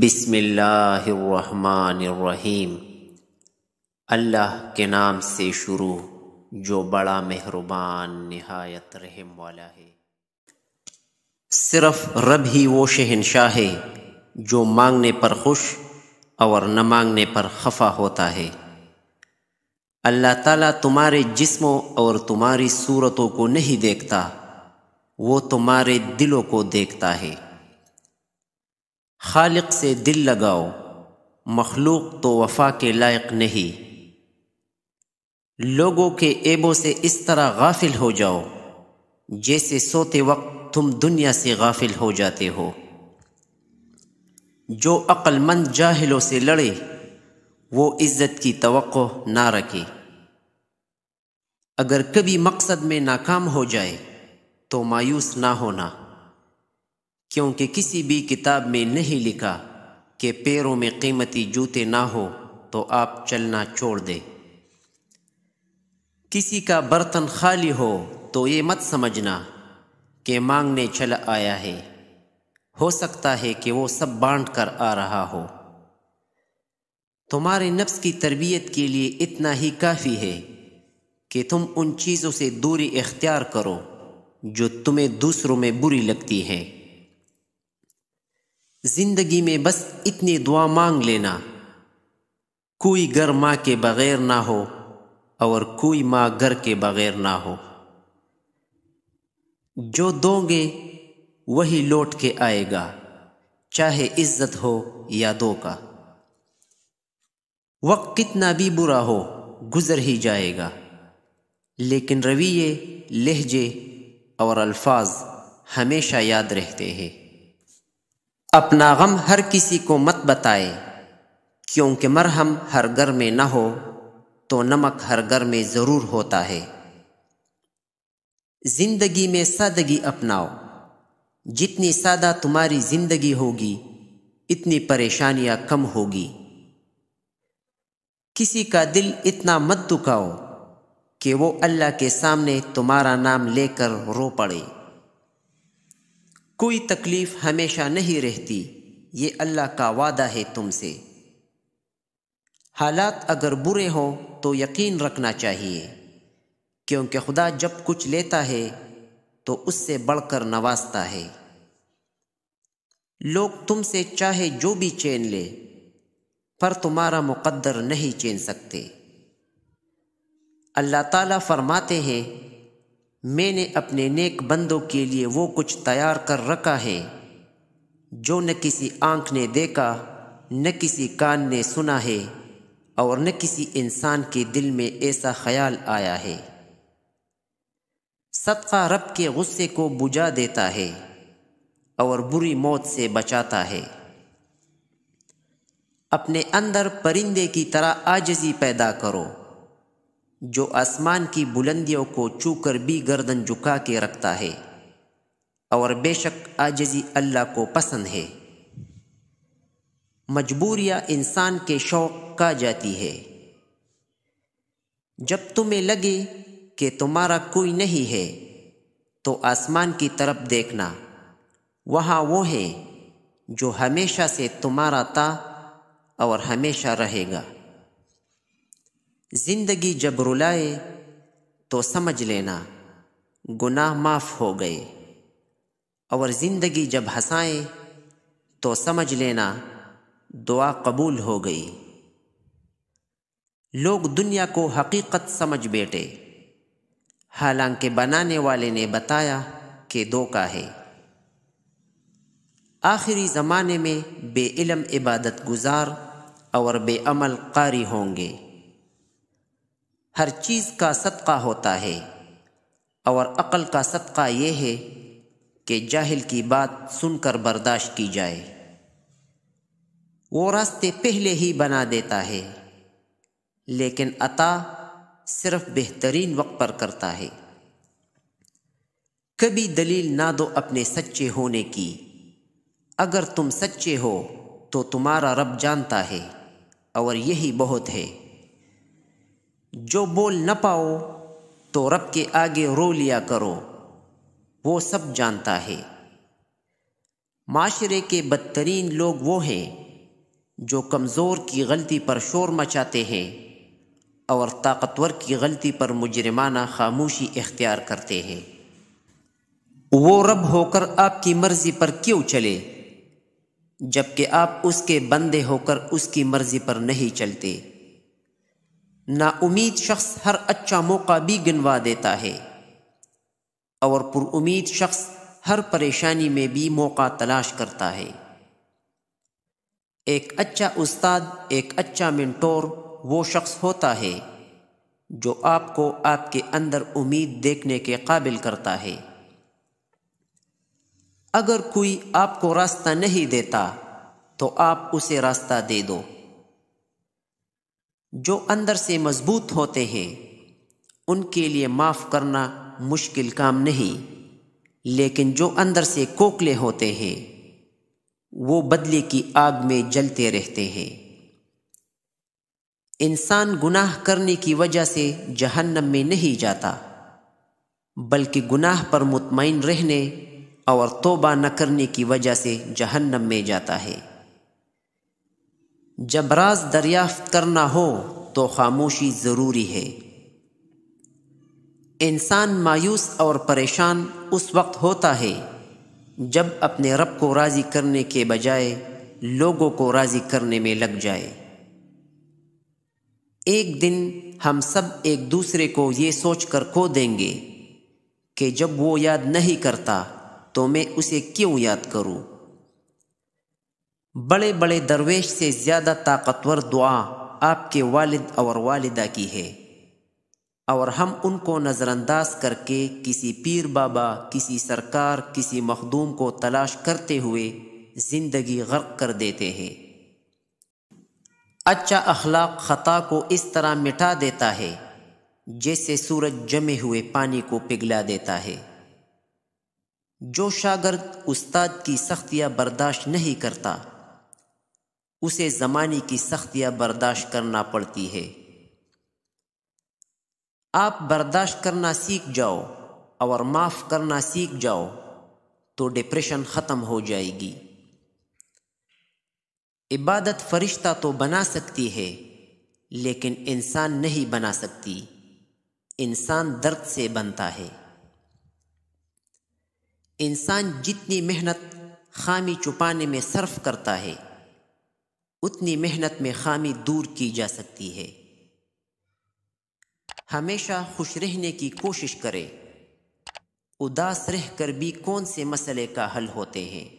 बिसमीम अल्लाह के नाम से शुरू जो बड़ा मेहरबान नहायत रहम वाला है सिर्फ रब ही वो शहनशाह है जो मांगने पर खुश और न मांगने पर खफा होता है अल्लाह ताला तुम्हारे जिस्मों और तुम्हारी सूरतों को नहीं देखता वो तुम्हारे दिलों को देखता है खालिक से दिल लगाओ मखलूक तो वफा के लायक नहीं लोगों के एबों से इस तरह गाफिल हो जाओ जैसे सोते वक्त तुम दुनिया से गाफिल हो जाते हो जो अक्लमंद जाहिलों से लड़े वो इज़्ज़त की तो ना रखे अगर कभी मकसद में नाकाम हो जाए तो मायूस ना होना क्योंकि किसी भी किताब में नहीं लिखा कि पैरों में कीमती जूते ना हो तो आप चलना छोड़ दें किसी का बर्तन खाली हो तो ये मत समझना कि मांगने चल आया है हो सकता है कि वो सब बांट कर आ रहा हो तुम्हारे नफ्स की तरबियत के लिए इतना ही काफ़ी है कि तुम उन चीज़ों से दूरी इख्तियार करो जो तुम्हें दूसरों में बुरी लगती हैं जिंदगी में बस इतनी दुआ मांग लेना कोई घर माँ के बगैर ना हो और कोई माँ घर के बगैर ना हो जो दोगे वही लौट के आएगा चाहे इज्जत हो या दो का वक्त कितना भी बुरा हो गुजर ही जाएगा लेकिन रवैये लहजे और अल्फाज हमेशा याद रहते हैं अपना गम हर किसी को मत बताए क्योंकि मरहम हर घर में न हो तो नमक हर घर में ज़रूर होता है जिंदगी में सादगी अपनाओ जितनी सादा तुम्हारी जिंदगी होगी इतनी परेशानियां कम होगी किसी का दिल इतना मत दुखाओ कि वो अल्लाह के सामने तुम्हारा नाम लेकर रो पड़े कोई तकलीफ़ हमेशा नहीं रहती ये अल्लाह का वादा है तुमसे हालात अगर बुरे हों तो यकीन रखना चाहिए क्योंकि खुदा जब कुछ लेता है तो उससे बढ़कर नवाजता है लोग तुमसे चाहे जो भी चैन ले पर तुम्हारा मुकद्दर नहीं चैन सकते अल्लाह ताला फरमाते हैं मैंने अपने नेक बंदों के लिए वो कुछ तैयार कर रखा है जो न किसी आँख ने देखा न किसी कान ने सुना है और न किसी इंसान के दिल में ऐसा ख्याल आया है सदका रब के गुस्से को बुझा देता है और बुरी मौत से बचाता है अपने अंदर परिंदे की तरह आजजी पैदा करो जो आसमान की बुलंदियों को चूकर भी गर्दन झुका के रखता है और बेशक आजजी अल्लाह को पसंद है मजबूरिया इंसान के शौक का जाती है जब तुम्हें लगे कि तुम्हारा कोई नहीं है तो आसमान की तरफ देखना वहाँ वो है जो हमेशा से तुम्हारा था और हमेशा रहेगा जिंदगी जब रुलाए तो समझ लेना गुनाह माफ़ हो गए और ज़िंदगी जब हंसाए तो समझ लेना दुआ कबूल हो गई लोग दुनिया को हकीकत समझ बैठे हालांकि बनाने वाले ने बताया कि दो का है आखिरी ज़माने में बेइलम इबादत गुजार और बेअमल कारी होंगे हर चीज़ का सदका होता है और अक़ल का सदका ये है कि जाहिल की बात सुनकर बर्दाश्त की जाए वो रास्ते पहले ही बना देता है लेकिन अता सिर्फ बेहतरीन वक्त पर करता है कभी दलील ना दो अपने सच्चे होने की अगर तुम सच्चे हो तो तुम्हारा रब जानता है और यही बहुत है जो बोल न पाओ तो रब के आगे रो लिया करो वो सब जानता है माशरे के बदतरीन लोग वो हैं जो कमज़ोर की गलती पर शोर मचाते हैं और ताकतवर की गलती पर मुजरमाना खामोशी इख्तियार करते हैं वो रब होकर आपकी मर्ज़ी पर क्यों चले जबकि आप उसके बंदे होकर उसकी मर्ज़ी पर नहीं चलते नाउमीद शख्स हर अच्छा मौका भी गिनवा देता है और पुरुद शख्स हर परेशानी में भी मौका तलाश करता है एक अच्छा उस्ताद एक अच्छा मिनटोर वो शख्स होता है जो आपको आपके अंदर उम्मीद देखने के काबिल करता है अगर कोई आपको रास्ता नहीं देता तो आप उसे रास्ता दे दो जो अंदर से मजबूत होते हैं उनके लिए माफ़ करना मुश्किल काम नहीं लेकिन जो अंदर से कोकले होते हैं वो बदले की आग में जलते रहते हैं इंसान गुनाह करने की वजह से जहन्नम में नहीं जाता बल्कि गुनाह पर मुतमिन रहने और तोबा न करने की वजह से जहन्नम में जाता है जब राज दरियाफ्त करना हो तो खामोशी ज़रूरी है इंसान मायूस और परेशान उस वक्त होता है जब अपने रब को राज़ी करने के बजाय लोगों को राज़ी करने में लग जाए एक दिन हम सब एक दूसरे को ये सोच कर खो देंगे कि जब वो याद नहीं करता तो मैं उसे क्यों याद करूं बड़े बड़े दरवेश से ज़्यादा ताकतवर दुआ आपके वालिद और वालिदा की है और हम उनको नज़रअंदाज करके किसी पीर बाबा किसी सरकार किसी मखदूम को तलाश करते हुए ज़िंदगी गर्क कर देते हैं अच्छा अखलाक ख़ता को इस तरह मिटा देता है जैसे सूरज जमे हुए पानी को पिघला देता है जो शागर्द उस्ताद की सख्तियाँ बर्दाश्त नहीं करता उसे ज़माने की सख्तियाँ बर्दाश्त करना पड़ती है आप बर्दाश्त करना सीख जाओ और माफ़ करना सीख जाओ तो डिप्रेशन ख़त्म हो जाएगी इबादत फरिश्ता तो बना सकती है लेकिन इंसान नहीं बना सकती इंसान दर्द से बनता है इंसान जितनी मेहनत खामी छुपाने में सर्फ करता है उतनी मेहनत में खामी दूर की जा सकती है हमेशा खुश रहने की कोशिश करें उदास रहकर भी कौन से मसले का हल होते हैं